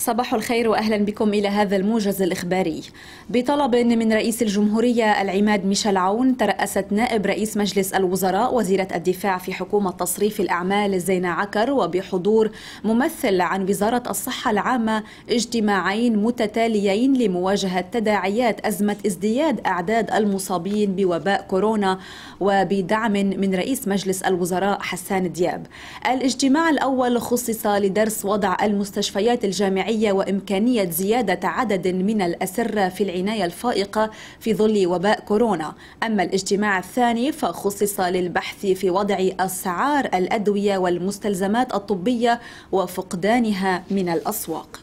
صباح الخير واهلا بكم الى هذا الموجز الاخباري. بطلب من رئيس الجمهوريه العماد ميشيل عون ترأست نائب رئيس مجلس الوزراء وزيره الدفاع في حكومه تصريف الاعمال زينه عكر وبحضور ممثل عن وزاره الصحه العامه اجتماعين متتاليين لمواجهه تداعيات ازمه ازدياد اعداد المصابين بوباء كورونا وبدعم من رئيس مجلس الوزراء حسان دياب. الاجتماع الاول خصص لدرس وضع المستشفيات الجامعيه الجامعية وإمكانية زيادة عدد من الأسرة في العناية الفائقة في ظل وباء كورونا أما الاجتماع الثاني فخصص للبحث في وضع أسعار الأدوية والمستلزمات الطبية وفقدانها من الأسواق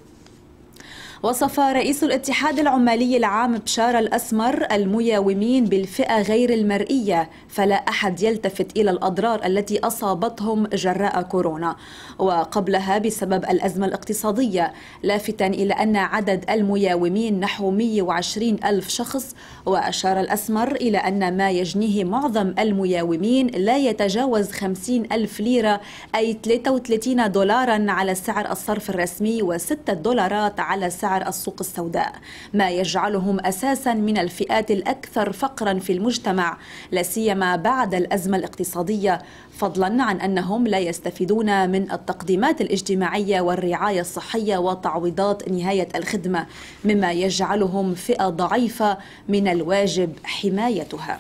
وصف رئيس الاتحاد العمالي العام بشار الأسمر المياومين بالفئة غير المرئية فلا أحد يلتفت إلى الأضرار التي أصابتهم جراء كورونا وقبلها بسبب الأزمة الاقتصادية لافتا إلى أن عدد المياومين نحو 120 ألف شخص وأشار الأسمر إلى أن ما يجنيه معظم المياومين لا يتجاوز 50 ألف ليرة أي 33 دولارا على سعر الصرف الرسمي و6 دولارات على سعر أسعار السوق السوداء ما يجعلهم أساسا من الفئات الأكثر فقرا في المجتمع لا سيما بعد الأزمة الاقتصادية فضلا عن أنهم لا يستفيدون من التقديمات الاجتماعية والرعاية الصحية وتعويضات نهاية الخدمة مما يجعلهم فئة ضعيفة من الواجب حمايتها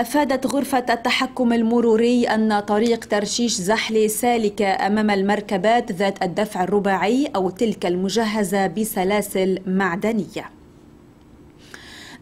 أفادت غرفة التحكم المروري أن طريق ترشيش زحلة سالكة أمام المركبات ذات الدفع الرباعي أو تلك المجهزة بسلاسل معدنية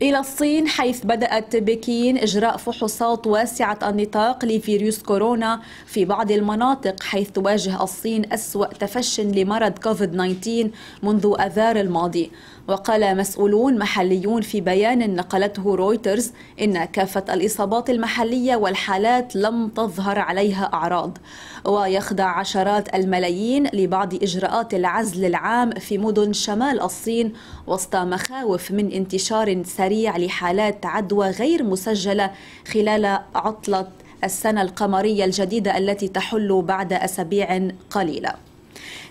إلى الصين حيث بدأت بكين إجراء فحوصات واسعة النطاق لفيروس كورونا في بعض المناطق حيث تواجه الصين أسوأ تفش لمرض كوفيد-19 منذ أذار الماضي وقال مسؤولون محليون في بيان نقلته رويترز إن كافة الإصابات المحلية والحالات لم تظهر عليها أعراض ويخضع عشرات الملايين لبعض إجراءات العزل العام في مدن شمال الصين وسط مخاوف من انتشار سريع سريع لحالات عدوى غير مسجلة خلال عطلة السنة القمرية الجديدة التي تحل بعد أسابيع قليلة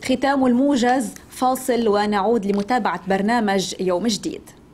ختام الموجز فاصل ونعود لمتابعة برنامج يوم جديد